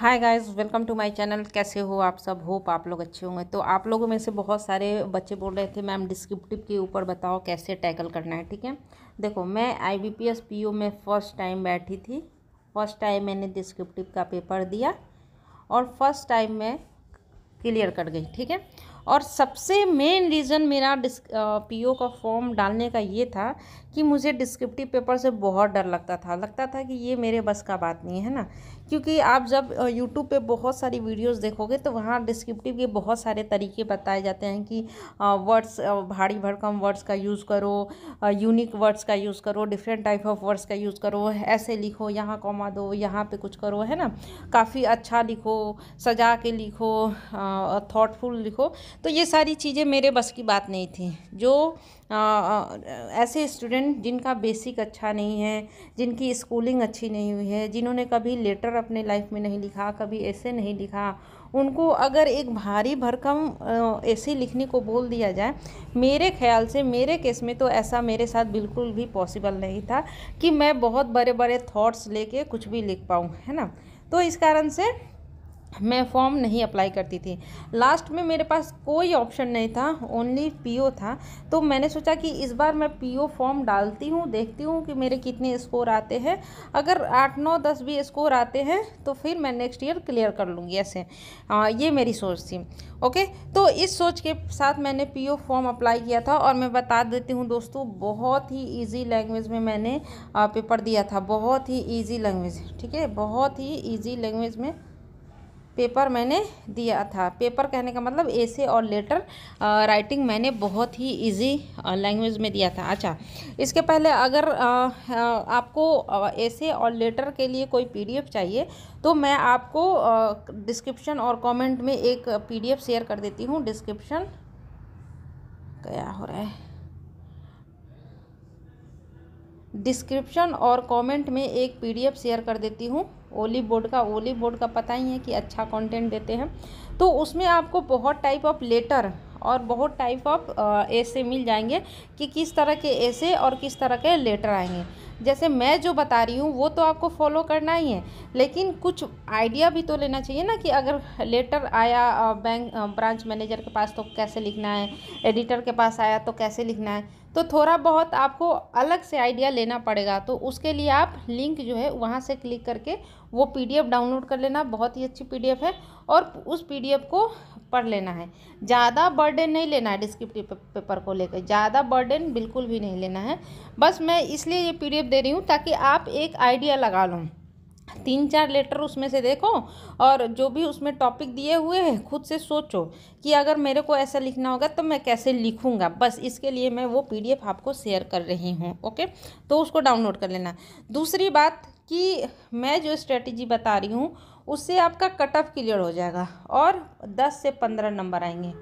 hi guys welcome to my channel कैसे हो आप सब होप आप लोग अच्छे होंगे तो आप लोगों में से बहुत सारे बच्चे बोल रहे थे मैम डिस्क्रिप्टिव के ऊपर बताओ कैसे टैकल करना है ठीक है देखो मैं आईबीपीएस पीओ में फ़र्स्ट टाइम बैठी थी फर्स्ट टाइम मैंने डिस्क्रिप्टिव का पेपर दिया और फर्स्ट टाइम मैं क्लियर कर गई ठीक है और सबसे मेन रीज़न मेरा डिस्क पी का फॉर्म डालने का ये था कि मुझे डिस्क्रिप्टिव पेपर से बहुत डर लगता था लगता था कि ये मेरे बस का बात नहीं है ना क्योंकि आप जब यूट्यूब पे बहुत सारी वीडियोस देखोगे तो वहाँ डिस्क्रिप्टिव के बहुत सारे तरीके बताए जाते हैं कि वर्ड्स भारी भरकम वर्ड्स का यूज़ करो यूनिक वर्ड्स का यूज़ करो डिफरेंट टाइप ऑफ वर्ड्स का यूज़ करो ऐसे लिखो यहाँ कॉमा दो यहाँ पे कुछ करो है ना काफ़ी अच्छा लिखो सजा के लिखो थॉटफुल लिखो तो ये सारी चीज़ें मेरे बस की बात नहीं थी जो ऐसे स्टूडेंट जिनका बेसिक अच्छा नहीं है जिनकी स्कूलिंग अच्छी नहीं हुई है जिन्होंने कभी लेटर अपने लाइफ में नहीं लिखा कभी ऐसे नहीं लिखा उनको अगर एक भारी भरकम ऐसे लिखने को बोल दिया जाए मेरे ख्याल से मेरे केस में तो ऐसा मेरे साथ बिल्कुल भी पॉसिबल नहीं था कि मैं बहुत बड़े बड़े थॉट्स लेके कुछ भी लिख पाऊँ है ना तो इस कारण से मैं फॉर्म नहीं अप्लाई करती थी लास्ट में मेरे पास कोई ऑप्शन नहीं था ओनली पीओ था तो मैंने सोचा कि इस बार मैं पीओ फॉर्म डालती हूँ देखती हूँ कि मेरे कितने स्कोर आते हैं अगर आठ नौ दस भी स्कोर आते हैं तो फिर मैं नेक्स्ट ईयर क्लियर कर लूँगी ऐसे आ, ये मेरी सोच थी ओके तो इस सोच के साथ मैंने पी फॉर्म अप्लाई किया था और मैं बता देती हूँ दोस्तों बहुत ही ईजी लैंग्वेज में मैंने पेपर दिया था बहुत ही ईजी लैंग्वेज ठीक है बहुत ही ईजी लैंग्वेज में पेपर मैंने दिया था पेपर कहने का मतलब ऐसे और लेटर राइटिंग मैंने बहुत ही इजी लैंग्वेज में दिया था अच्छा इसके पहले अगर आ, आ, आपको ऐसे और लेटर के लिए कोई पीडीएफ चाहिए तो मैं आपको डिस्क्रिप्शन और कमेंट में एक पीडीएफ शेयर कर देती हूँ डिस्क्रिप्शन क्या हो रहा है डिस्क्रिप्शन और कमेंट में एक पीडीएफ शेयर कर देती हूँ ओली बोर्ड का ओली बोर्ड का पता ही है कि अच्छा कंटेंट देते हैं तो उसमें आपको बहुत टाइप ऑफ लेटर और बहुत टाइप ऑफ ऐसे मिल जाएंगे कि किस तरह के ऐसे और किस तरह के लेटर आएंगे जैसे मैं जो बता रही हूँ वो तो आपको फॉलो करना ही है लेकिन कुछ आइडिया भी तो लेना चाहिए ना कि अगर लेटर आया बैंक ब्रांच मैनेजर के पास तो कैसे लिखना है एडिटर के पास आया तो कैसे लिखना है तो थोड़ा बहुत आपको अलग से आइडिया लेना पड़ेगा तो उसके लिए आप लिंक जो है वहाँ से क्लिक करके वो पीडीएफ डाउनलोड कर लेना बहुत ही अच्छी पीडीएफ है और उस पीडीएफ को पढ़ लेना है ज़्यादा बर्डन नहीं लेना है डिस्क्रिप्टिव पेपर को लेकर ज़्यादा बर्डन बिल्कुल भी नहीं लेना है बस मैं इसलिए ये पी दे रही हूँ ताकि आप एक आइडिया लगा लूँ तीन चार लेटर उसमें से देखो और जो भी उसमें टॉपिक दिए हुए हैं खुद से सोचो कि अगर मेरे को ऐसा लिखना होगा तो मैं कैसे लिखूंगा बस इसके लिए मैं वो पीडीएफ आपको शेयर कर रही हूँ ओके तो उसको डाउनलोड कर लेना दूसरी बात कि मैं जो स्ट्रेटजी बता रही हूँ उससे आपका कट ऑफ क्लियर हो जाएगा और दस से पंद्रह नंबर आएंगे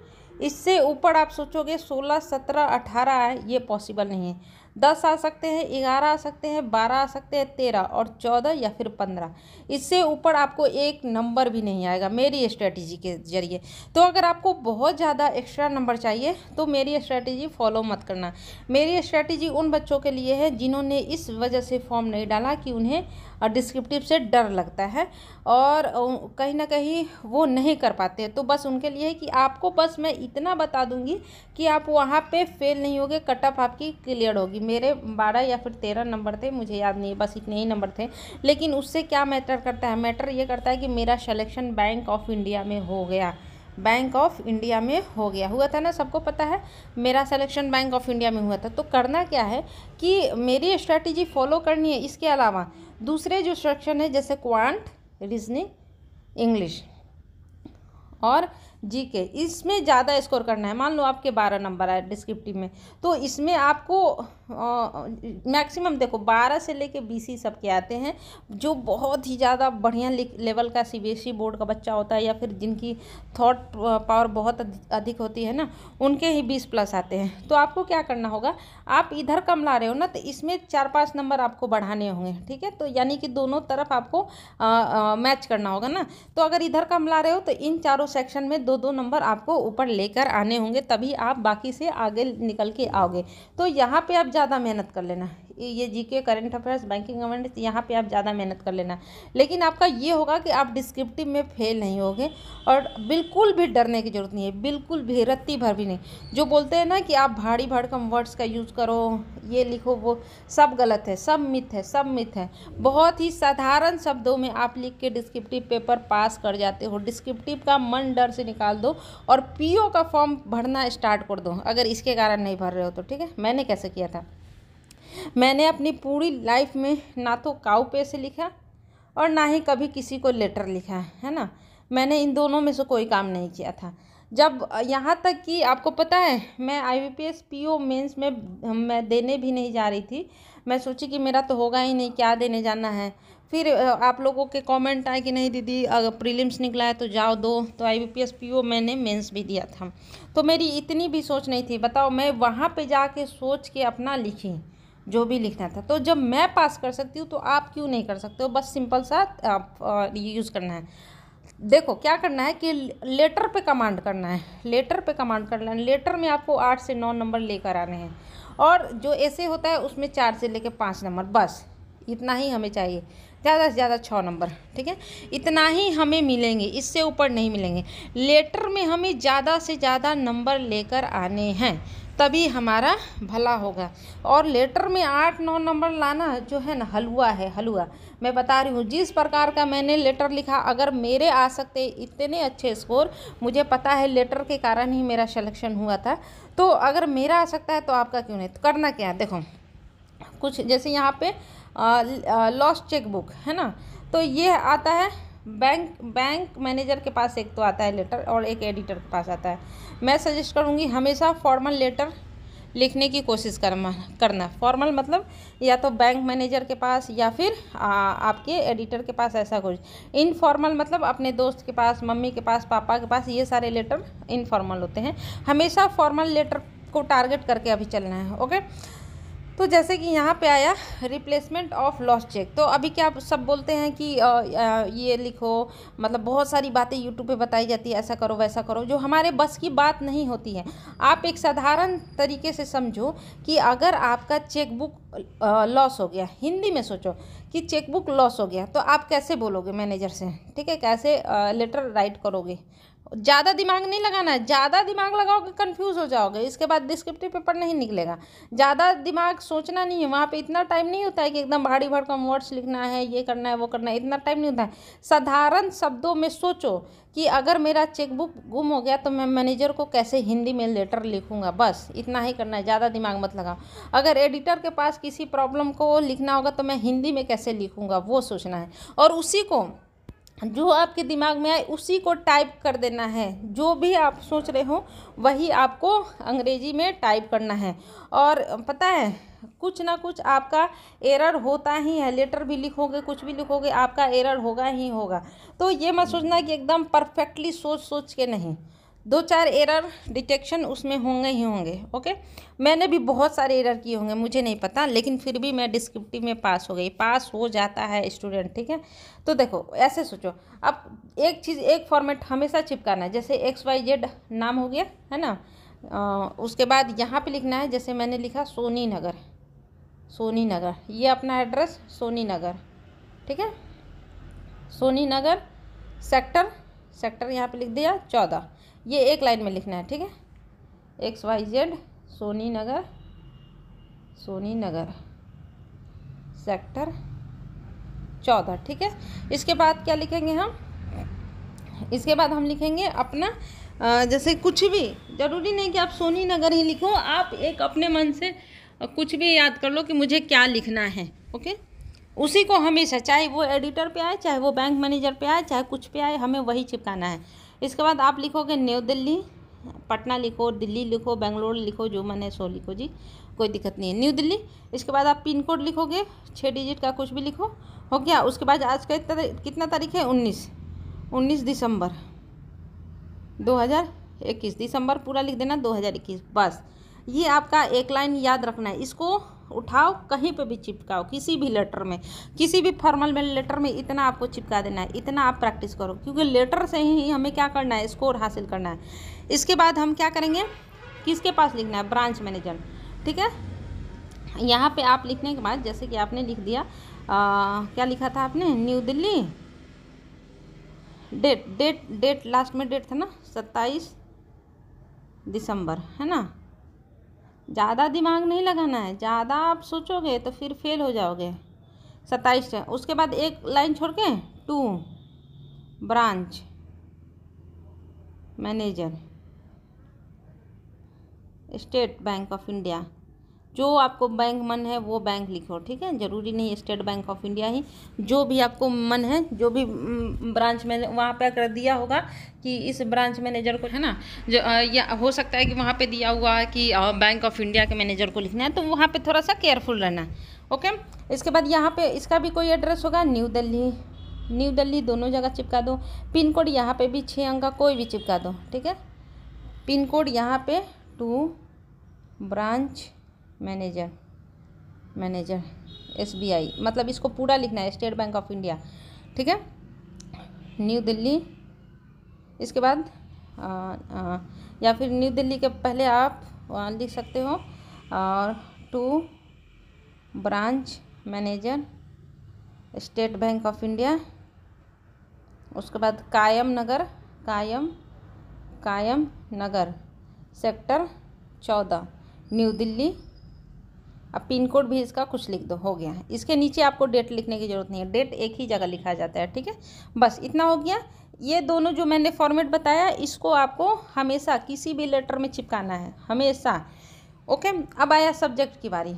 इससे ऊपर आप सोचोगे सोलह सत्रह अठारह आए ये पॉसिबल नहीं है दस आ सकते हैं ग्यारह आ सकते हैं बारह आ सकते हैं तेरह और चौदह या फिर पंद्रह इससे ऊपर आपको एक नंबर भी नहीं आएगा मेरी स्ट्रेटजी के जरिए तो अगर आपको बहुत ज़्यादा एक्स्ट्रा नंबर चाहिए तो मेरी स्ट्रेटजी फॉलो मत करना मेरी स्ट्रेटजी उन बच्चों के लिए है जिन्होंने इस वजह से फॉर्म नहीं डाला कि उन्हें और डिस्क्रिप्टिव से डर लगता है और कहीं ना कहीं वो नहीं कर पाते हैं तो बस उनके लिए है कि आपको बस मैं इतना बता दूंगी कि आप वहाँ पे फेल नहीं होगे कट ऑफ आपकी क्लियर होगी मेरे बारह या फिर तेरह नंबर थे मुझे याद नहीं बस इतने ही नंबर थे लेकिन उससे क्या मैटर करता है मैटर ये करता है कि मेरा सलेक्शन बैंक ऑफ इंडिया में हो गया बैंक ऑफ इंडिया में हो गया हुआ था ना सबको पता है मेरा सिलेक्शन बैंक ऑफ इंडिया में हुआ था तो करना क्या है कि मेरी स्ट्रैटेजी फॉलो करनी है इसके अलावा दूसरे जो सेक्शन है जैसे क्वांट रीजनिंग इंग्लिश और जी के इसमें ज़्यादा स्कोर करना है मान लो आपके बारह नंबर आए डिस्क्रिप्टिव में तो इसमें आपको मैक्सिमम देखो बारह से लेके सी सब के आते हैं जो बहुत ही ज़्यादा बढ़िया लेवल का सी बोर्ड e का बच्चा होता है या फिर जिनकी थॉट पावर बहुत अधिक होती है ना उनके ही बीस प्लस आते हैं तो आपको क्या करना होगा आप इधर कम ला रहे हो ना तो इसमें चार पाँच नंबर आपको बढ़ाने होंगे ठीक है तो यानी कि दोनों तरफ आपको मैच करना होगा ना तो अगर इधर कम ला रहे हो तो इन चारों सेक्शन में दो दो नंबर आपको ऊपर लेकर आने होंगे तभी आप बाकी से आगे निकल के आओगे तो यहाँ पे आप ज़्यादा मेहनत कर लेना ये GK current affairs banking governance यहाँ पे आप ज़्यादा मेहनत कर लेना लेकिन आपका ये होगा कि आप डिस्क्रिप्टिव में फेल नहीं होगे और बिल्कुल भी डरने की ज़रूरत नहीं है बिल्कुल भी रत्ती भर भी नहीं जो बोलते हैं ना कि आप भाड़ी भड़कम वर्ड्स का यूज़ करो ये लिखो वो सब गलत है सब मिथ है सब मिथ है बहुत ही साधारण शब्दों में आप लिख के डिस्क्रिप्टिव पेपर पास कर जाते हो डिस्क्रिप्टिव का मन डर से निकाल दो और पीओ का फॉर्म भरना स्टार्ट कर दो अगर इसके कारण नहीं भर रहे हो तो ठीक है मैंने कैसे किया था मैंने अपनी पूरी लाइफ में ना तो काउ पे से लिखा और ना ही कभी किसी को लेटर लिखा है ना मैंने इन दोनों में से कोई काम नहीं किया था जब यहाँ तक कि आपको पता है मैं I B P S P O mains में मैं देने भी नहीं जा रही थी मैं सोची कि मेरा तो होगा ही नहीं क्या देने जाना है फिर आप लोगों के कमेंट आए कि नहीं दीदी अगर प्रीलिम्स निकला है तो जाओ दो तो I B P S P O मैंने मेंस भी दिया था तो मेरी इतनी भी सोच नहीं थी बताओ मैं वहाँ पे जाके सोच के अपना लिखी जो भी लिखना था तो जब मैं पास कर सकती हूँ तो आप क्यों नहीं कर सकते हो बस सिंपल सा आप यूज़ करना है देखो क्या करना है कि लेटर पे कमांड करना है लेटर पे कमांड करना है लेटर में आपको आठ से नौ नंबर लेकर आने हैं और जो ऐसे होता है उसमें चार से लेकर पाँच नंबर बस इतना ही हमें चाहिए ज़्यादा से ज़्यादा छः नंबर ठीक है इतना ही हमें मिलेंगे इससे ऊपर नहीं मिलेंगे लेटर में हमें ज़्यादा से ज़्यादा नंबर लेकर आने हैं तभी हमारा भला होगा और लेटर में आठ नौ नंबर लाना जो है ना हलवा है हलवा मैं बता रही हूँ जिस प्रकार का मैंने लेटर लिखा अगर मेरे आ सकते इतने अच्छे स्कोर मुझे पता है लेटर के कारण ही मेरा सिलेक्शन हुआ था तो अगर मेरा आ सकता है तो आपका क्यों नहीं तो करना क्या देखो कुछ जैसे यहाँ पे लॉस्ट चेक बुक है ना तो ये आता है बैंक बैंक मैनेजर के पास एक तो आता है लेटर और एक एडिटर के पास आता है मैं सजेस्ट करूँगी हमेशा फॉर्मल लेटर लिखने की कोशिश करना करना फॉर्मल मतलब या तो बैंक मैनेजर के पास या फिर आ, आपके एडिटर के पास ऐसा कुछ इनफॉर्मल मतलब अपने दोस्त के पास मम्मी के पास पापा के पास ये सारे लेटर इनफॉर्मल होते हैं हमेशा फॉर्मल लेटर को टारगेट करके अभी चलना है ओके तो जैसे कि यहाँ पे आया रिप्लेसमेंट ऑफ लॉस चेक तो अभी क्या सब बोलते हैं कि ये लिखो मतलब बहुत सारी बातें यूट्यूब पे बताई जाती है ऐसा करो वैसा करो जो हमारे बस की बात नहीं होती है आप एक साधारण तरीके से समझो कि अगर आपका चेकबुक लॉस हो गया हिंदी में सोचो कि चेकबुक लॉस हो गया तो आप कैसे बोलोगे मैनेजर से ठीक है कैसे लेटर राइट करोगे ज़्यादा दिमाग नहीं लगाना है ज़्यादा दिमाग लगाओगे कंफ्यूज हो जाओगे इसके बाद डिस्क्रिप्टिव पेपर नहीं निकलेगा ज़्यादा दिमाग सोचना नहीं है वहाँ पे इतना टाइम नहीं होता है कि एकदम भारी भरकम वर्ड्स लिखना है ये करना है वो करना है इतना टाइम नहीं होता है साधारण शब्दों में सोचो कि अगर मेरा चेकबुक गुम हो गया तो मैं मैनेजर को कैसे हिंदी में लेटर लिखूंगा बस इतना ही करना है ज़्यादा दिमाग मत लगाओ अगर एडिटर के पास किसी प्रॉब्लम को लिखना होगा तो मैं हिंदी में कैसे लिखूँगा वो सोचना है और उसी को जो आपके दिमाग में आए उसी को टाइप कर देना है जो भी आप सोच रहे हो वही आपको अंग्रेजी में टाइप करना है और पता है कुछ ना कुछ आपका एरर होता ही है लेटर भी लिखोगे कुछ भी लिखोगे आपका एरर होगा ही होगा तो ये मत सोचना कि एकदम परफेक्टली सोच सोच के नहीं दो चार एरर डिटेक्शन उसमें होंगे ही होंगे ओके मैंने भी बहुत सारे एरर किए होंगे मुझे नहीं पता लेकिन फिर भी मैं डिस्क्रिप्टिव में पास हो गई पास हो जाता है स्टूडेंट ठीक है तो देखो ऐसे सोचो अब एक चीज़ एक फॉर्मेट हमेशा चिपकाना है जैसे एक्स वाई जेड नाम हो गया है ना आ, उसके बाद यहाँ पे लिखना है जैसे मैंने लिखा सोनी नगर सोनी नगर ये अपना एड्रेस सोनी नगर ठीक है सोनी नगर सेक्टर सेक्टर यहाँ पे लिख दिया चौदह ये एक लाइन में लिखना है ठीक है X Y Z Soni Nagar Soni Nagar sector चौदह ठीक है इसके बाद क्या लिखेंगे हम इसके बाद हम लिखेंगे अपना जैसे कुछ भी ज़रूरी नहीं कि आप सोनी नगर ही लिखो आप एक अपने मन से कुछ भी याद कर लो कि मुझे क्या लिखना है ओके उसी को हमेशा चाहे वो एडिटर पे आए चाहे वो बैंक मैनेजर पे आए चाहे कुछ पे आए हमें वही चिपकाना है इसके बाद आप लिखोगे न्यू दिल्ली पटना लिखो दिल्ली लिखो बेंगलोर लिखो जो मन है सो लिखो जी कोई दिक्कत नहीं है न्यू दिल्ली इसके बाद आप पिन कोड लिखोगे छः डिजिट का कुछ भी लिखो हो गया उसके बाद आज का कितना तारीख है उन्नीस उन्नीस दिसंबर दो हज़ार इक्कीस दिसंबर पूरा लिख देना दो हज़ार इक्कीस बस ये आपका एक लाइन याद रखना है इसको उठाओ कहीं पे भी चिपकाओ किसी भी लेटर में किसी भी फॉर्मल में लेटर में इतना आपको चिपका देना है इतना आप प्रैक्टिस करो क्योंकि लेटर से ही हमें क्या करना है स्कोर हासिल करना है इसके बाद हम क्या करेंगे किसके पास लिखना है ब्रांच मैनेजर ठीक है यहाँ पे आप लिखने के बाद जैसे कि आपने लिख दिया आ, क्या लिखा था आपने new Delhi date date date last में डेट था ना सत्ताईस दिसंबर है ना ज़्यादा दिमाग नहीं लगाना है ज़्यादा आप सोचोगे तो फिर फेल हो जाओगे सत्ताईस उसके बाद एक लाइन छोड़ के to branch manager State Bank of India जो आपको बैंक मन है वो बैंक लिखो ठीक है ज़रूरी नहीं स्टेट बैंक ऑफ इंडिया ही जो भी आपको मन है जो भी ब्रांच में वहाँ पर कर दिया होगा कि इस ब्रांच मैनेजर को है ना जो या हो सकता है कि वहाँ पे दिया हुआ है कि बैंक ऑफ इंडिया के मैनेजर को लिखना है तो वहाँ पे थोड़ा सा केयरफुल रहना है ओके इसके बाद यहाँ पर इसका भी कोई एड्रेस होगा न्यू दिल्ली न्यू दिल्ली दोनों जगह चिपका दो पिन कोड यहाँ पर भी छः अंक का कोई भी चिपका दो ठीक है पिन कोड यहाँ पे to branch manager manager SBI मतलब इसको पूरा लिखना है स्टेट बैंक ऑफ इंडिया ठीक है न्यू दिल्ली इसके बाद आ, आ, या फिर न्यू दिल्ली के पहले आप वहाँ लिख सकते हो और to branch manager State Bank of India उसके बाद कायम नगर कायम कायम नगर सेक्टर चौदह न्यू दिल्ली अब पिन कोड भी इसका कुछ लिख दो हो गया है इसके नीचे आपको डेट लिखने की ज़रूरत नहीं है डेट एक ही जगह लिखा जाता है ठीक है बस इतना हो गया ये दोनों जो मैंने फॉर्मेट बताया इसको आपको हमेशा किसी भी लेटर में चिपकाना है हमेशा ओके अब आया सब्जेक्ट की बारी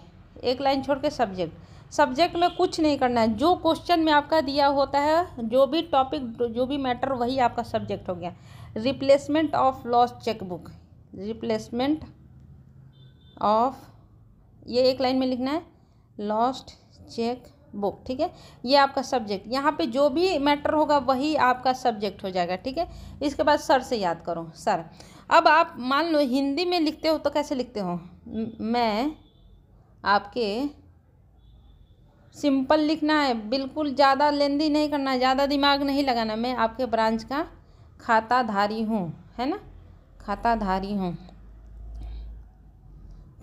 एक लाइन छोड़ के सब्जेक्ट सब्जेक्ट में कुछ नहीं करना है जो क्वेश्चन में आपका दिया होता है जो भी टॉपिक जो भी मैटर वही आपका सब्जेक्ट हो गया replacement of loss chequebook replacement of ये एक लाइन में लिखना है लॉस्ट चेक बुक ठीक है ये आपका सब्जेक्ट यहाँ पे जो भी मैटर होगा वही आपका सब्जेक्ट हो जाएगा ठीक है इसके बाद सर से याद करो सर अब आप मान लो हिंदी में लिखते हो तो कैसे लिखते हो मैं आपके सिंपल लिखना है बिल्कुल ज़्यादा लेंदी नहीं करना ज़्यादा दिमाग नहीं लगाना मैं आपके ब्रांच का खाताधारी हूँ है ना खाताधारी हूँ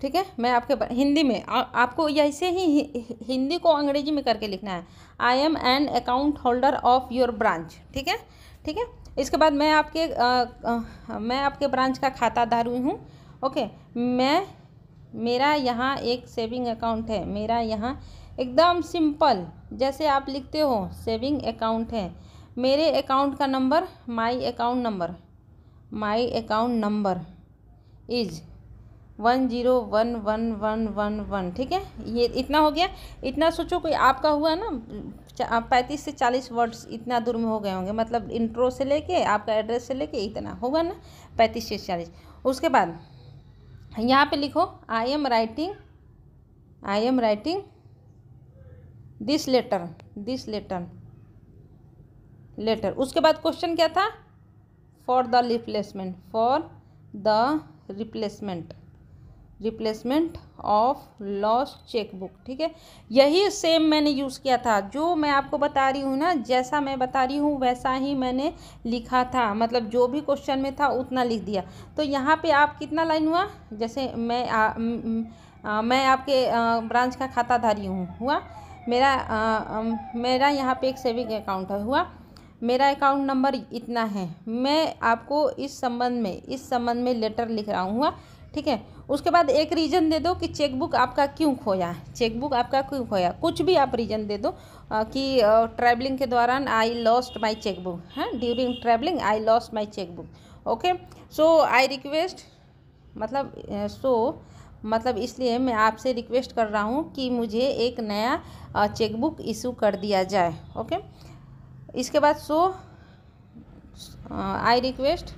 ठीक है मैं आपके हिंदी में आ, आपको ऐसे ही हिंदी को अंग्रेजी में करके लिखना है I am an account holder of your branch ठीक है ठीक है इसके बाद मैं आपके आ, आ, मैं आपके ब्रांच का खाताधार हूँ ओके मैं मेरा यहाँ एक सेविंग अकाउंट है मेरा यहाँ एकदम सिंपल जैसे आप लिखते हो सेविंग अकाउंट है मेरे अकाउंट का number my account number my account number is one zero one one one one one ठीक है ये इतना हो गया इतना सोचो कोई आपका हुआ ना पैंतीस से चालीस वर्ड्स इतना दूर में हो गए होंगे मतलब इंट्रो से लेके आपका एड्रेस से लेके इतना होगा ना पैंतीस से चालीस उसके बाद यहाँ पे लिखो I am writing I am writing this letter this letter letter उसके बाद क्वेश्चन क्या था for the replacement for the replacement replacement of loss chequebook ठीक है यही सेम मैंने यूज़ किया था जो मैं आपको बता रही हूँ ना जैसा मैं बता रही हूँ वैसा ही मैंने लिखा था मतलब जो भी क्वेश्चन में था उतना लिख दिया तो यहाँ पे आप कितना लाइन हुआ जैसे मैं आ, आ, मैं आपके आ, ब्रांच का खाताधारी हूँ हुआ मेरा आ, मेरा यहाँ पे एक सेविंग अकाउंट है हुआ मेरा अकाउंट नंबर इतना है मैं आपको इस संबंध में इस संबंध में लेटर लिख रहा हूँ हुआ ठीक है उसके बाद एक रीज़न दे दो कि चेकबुक आपका क्यों खोया है चेकबुक आपका क्यों खोया कुछ भी आप रीज़न दे दो कि ट्रैवलिंग के दौरान आई लॉस्ट माई चेकबुक है during travelling I lost my chequebook okay so I request मतलब सो मतलब इसलिए मैं आपसे रिक्वेस्ट कर रहा हूँ कि मुझे एक नया चेकबुक इशू कर दिया जाए ओके इसके बाद सो आई रिक्वेस्ट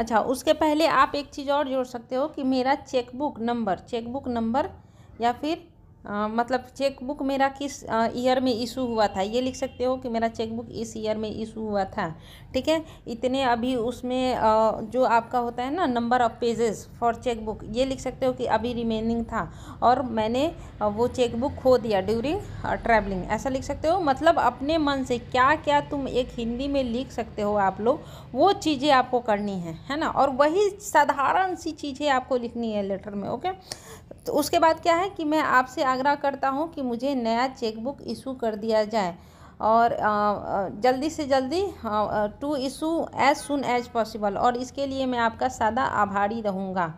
अच्छा उसके पहले आप एक चीज़ और जोड़ सकते हो कि मेरा चेकबुक नंबर चेकबुक नंबर या फिर आ, मतलब चेकबुक मेरा किस ईयर में इशू हुआ था ये लिख सकते हो कि मेरा चेकबुक इस ईयर में इशू हुआ था ठीक है इतने अभी उसमें आ, जो आपका होता है ना number of pages for chequebook ये लिख सकते हो कि अभी रिमेनिंग था और मैंने वो चेकबुक खो दिया ड्यूरिंग ट्रैवलिंग ऐसा लिख सकते हो मतलब अपने मन से क्या क्या तुम एक हिंदी में लिख सकते हो आप लोग वो चीज़ें आपको करनी है है ना और वही साधारण सी चीज़ें आपको लिखनी है लेटर में ओके तो उसके बाद क्या है कि मैं आपसे आग्रह करता हूँ कि मुझे नया चेकबुक इशू कर दिया जाए और जल्दी से जल्दी to issue as soon as possible और इसके लिए मैं आपका सादा आभारी रहूँगा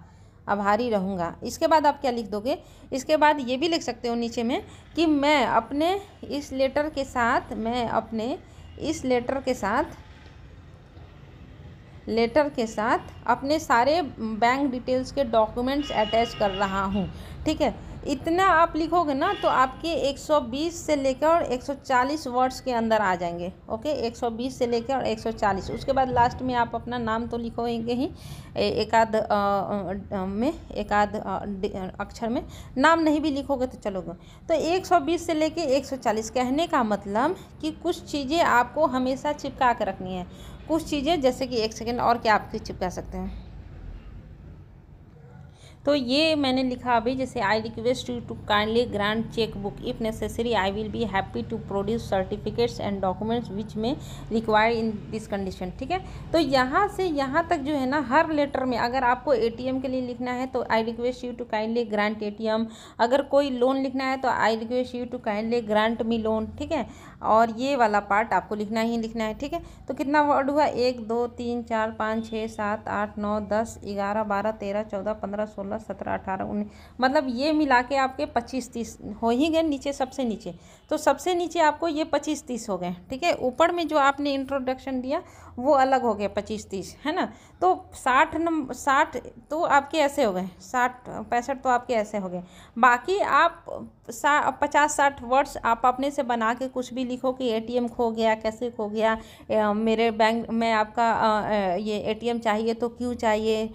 आभारी रहूँगा इसके बाद आप क्या लिख दोगे इसके बाद ये भी लिख सकते हो नीचे में कि मैं अपने इस लेटर के साथ मैं अपने इस लेटर के साथ लेटर के साथ अपने सारे बैंक डिटेल्स के डॉक्यूमेंट्स अटैच कर रहा हूँ ठीक है इतना आप लिखोगे ना तो आपके 120 से लेकर और 140 वर्ड्स के अंदर आ जाएंगे ओके 120 से लेकर और 140 उसके बाद लास्ट में आप अपना नाम तो लिखोगे ही एक आध में एक आध अक्षर में नाम नहीं भी लिखोगे तो चलोगे तो 120 से लेकर 140 कहने का मतलब कि कुछ चीज़ें आपको हमेशा चिपका के रखनी है कुछ चीज़ें जैसे कि एक सेकेंड और क्या आप चिपका सकते हैं तो ये मैंने लिखा अभी जैसे I request you to kindly grant cheque book if necessary I will be happy to produce certificates and documents which may required in this condition ठीक है तो यहाँ से यहाँ तक जो है ना हर लेटर में अगर आपको ए के लिए लिखना है तो I request you to kindly grant a अगर कोई लोन लिखना है तो I request you to kindly grant me loan ठीक है और ये वाला पार्ट आपको लिखना ही लिखना है ठीक है तो कितना वर्ड हुआ एक दो तीन चार पाँच छः सात आठ नौ दस ग्यारह बारह तेरह चौदह पंद्रह सोलह सोलह सत्रह अठारह उन्नीस मतलब ये मिला के आपके पच्चीस तीस हो ही गए नीचे सबसे नीचे तो सबसे नीचे आपको ये पच्चीस तीस हो गए ठीक है ऊपर में जो आपने इंट्रोडक्शन दिया वो अलग हो गया पच्चीस तीस है ना तो साठ नंबर साठ तो आपके ऐसे हो गए साठ पैंसठ तो आपके ऐसे हो गए बाकी आप सा पचास साठ वर्ड्स आप अपने से बना के कुछ भी लिखो कि एटीएम खो गया कैसे खो गया मेरे बैंक में आपका ये एटीएम चाहिए तो क्यों चाहिए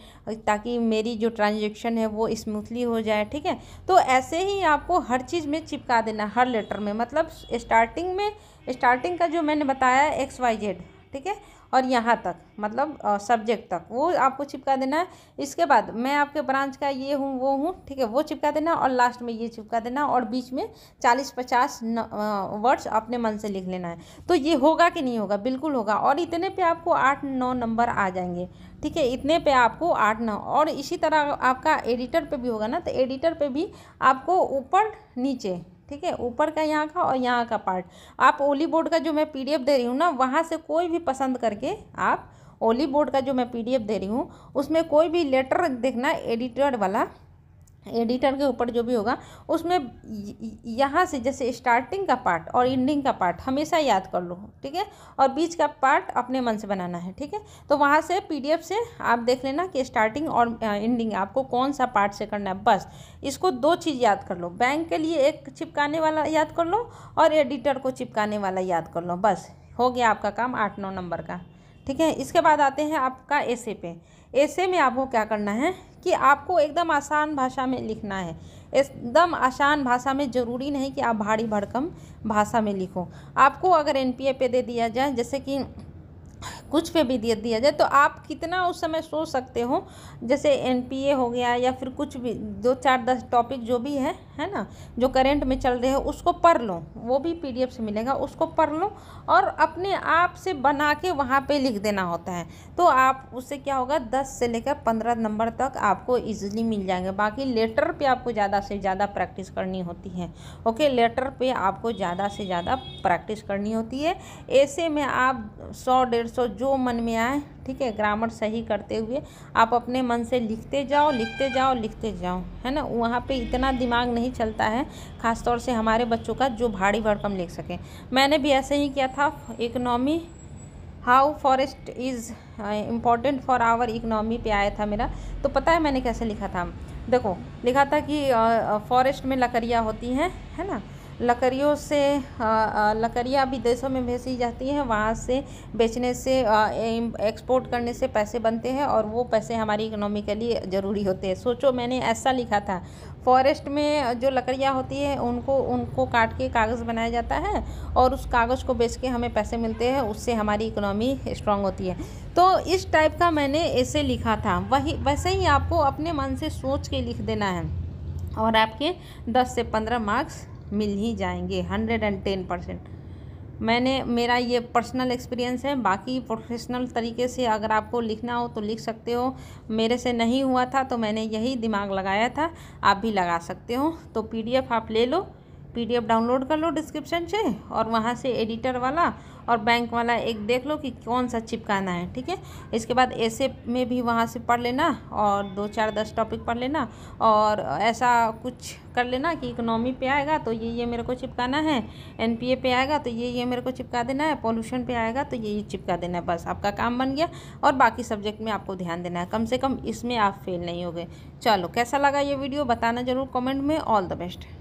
ताकि मेरी जो ट्रांजेक्शन है वो स्मूथली हो जाए ठीक है तो ऐसे ही आपको हर चीज़ में चिपका देना हर लेटर में मतलब मतलब स्टार्टिंग में स्टार्टिंग का जो मैंने बताया एक्स वाई जेड ठीक है और यहाँ तक मतलब सब्जेक्ट तक वो आपको चिपका देना है इसके बाद मैं आपके ब्रांच का ये हूँ वो हूँ ठीक है वो चिपका देना और लास्ट में ये चिपका देना और बीच में चालीस पचास वर्ड्स अपने मन से लिख लेना है तो ये होगा कि नहीं होगा बिल्कुल होगा और इतने पे आपको आठ नौ नंबर आ जाएंगे ठीक है इतने पे आपको आठ नौ और इसी तरह आपका एडिटर पर भी होगा ना तो एडिटर पर भी आपको ऊपर नीचे ठीक है ऊपर का यहाँ का और यहाँ का पार्ट आप ओली बोर्ड का जो मैं पीडीएफ दे रही हूँ ना वहाँ से कोई भी पसंद करके आप ओली बोर्ड का जो मैं पीडीएफ दे रही हूँ उसमें कोई भी लेटर देखना एडिटेड वाला एडिटर के ऊपर जो भी होगा उसमें यहाँ से जैसे स्टार्टिंग का पार्ट और एंडिंग का पार्ट हमेशा याद कर लो ठीक है और बीच का पार्ट अपने मन से बनाना है ठीक है तो वहाँ से पीडीएफ से आप देख लेना कि स्टार्टिंग और एंडिंग आपको कौन सा पार्ट से करना है बस इसको दो चीज़ याद कर लो बैंक के लिए एक चिपकाने वाला याद कर लो और एडिटर को चिपकाने वाला याद कर लो बस हो गया आपका काम आठ नौ नंबर का ठीक है इसके बाद आते हैं आपका ऐसे पे ऐसे में आपको क्या करना है कि आपको एकदम आसान भाषा में लिखना है एकदम आसान भाषा में ज़रूरी नहीं कि आप भारी भड़कम भाषा में लिखो आपको अगर एन पे दे दिया जाए जैसे कि कुछ पे भी दे दिया जाए तो आप कितना उस समय सोच सकते हो जैसे एनपीए हो गया या फिर कुछ भी दो चार दस टॉपिक जो भी है है ना जो करेंट में चल रहे हो उसको पढ़ लो वो भी पी से मिलेगा उसको पढ़ लो और अपने आप से बना के वहाँ पर लिख देना होता है तो आप उससे क्या होगा दस से लेकर पंद्रह नंबर तक आपको ईजिली मिल जाएंगे बाकी लेटर पर आपको ज़्यादा से ज़्यादा प्रैक्टिस करनी होती है ओके लेटर पे आपको ज़्यादा से ज़्यादा प्रैक्टिस करनी होती है ऐसे में आप सौ डेढ़ सौ जो मन में आए ठीक है ग्रामर सही करते हुए आप अपने मन से लिखते जाओ लिखते जाओ लिखते जाओ है ना वहाँ पे इतना दिमाग नहीं चलता है ख़ासतौर से हमारे बच्चों का जो भारी भरकम लिख सकें मैंने भी ऐसे ही किया था economy how forest is important for our economy पे आया था मेरा तो पता है मैंने कैसे लिखा था देखो लिखा था कि फॉरेस्ट uh, uh, में लकड़ियाँ होती हैं है ना लकड़ियों से लकड़ियाँ विदेशों में भेजी जाती हैं वहाँ से बेचने से एक्सपोर्ट करने से पैसे बनते हैं और वो पैसे हमारी इकोनॉमी के लिए ज़रूरी होते हैं सोचो मैंने ऐसा लिखा था फॉरेस्ट में जो लकड़ियाँ होती हैं उनको उनको काट के कागज़ बनाया जाता है और उस कागज़ को बेच के हमें पैसे मिलते हैं उससे हमारी इकोनॉमी स्ट्रांग होती है तो इस टाइप का मैंने ऐसे लिखा था वही वैसे ही आपको अपने मन से सोच के लिख देना है और आपके 10 से 15 मार्क्स मिल ही जाएंगे हंड्रेड एंड टेन परसेंट मैंने मेरा ये पर्सनल एक्सपीरियंस है बाकी प्रोफेशनल तरीके से अगर आपको लिखना हो तो लिख सकते हो मेरे से नहीं हुआ था तो मैंने यही दिमाग लगाया था आप भी लगा सकते हो तो पीडीएफ आप ले लो पीडीएफ डाउनलोड कर लो डिस्क्रिप्शन से और वहाँ से एडिटर वाला और बैंक वाला एक देख लो कि कौन सा चिपकाना है ठीक है इसके बाद ऐसे में भी वहाँ से पढ़ लेना और दो चार दस टॉपिक पढ़ लेना और ऐसा कुछ कर लेना कि इकोनॉमी पे आएगा तो ये ये मेरे को चिपकाना है एन पे आएगा तो ये ये मेरे को चिपका देना है पॉल्यूशन पर आएगा तो ये ये चिपका देना है बस आपका काम बन गया और बाकी सब्जेक्ट में आपको ध्यान देना है कम से कम इसमें आप फेल नहीं हो गए चलो कैसा लगा ये वीडियो बताना ज़रूर कमेंट में ऑल द बेस्ट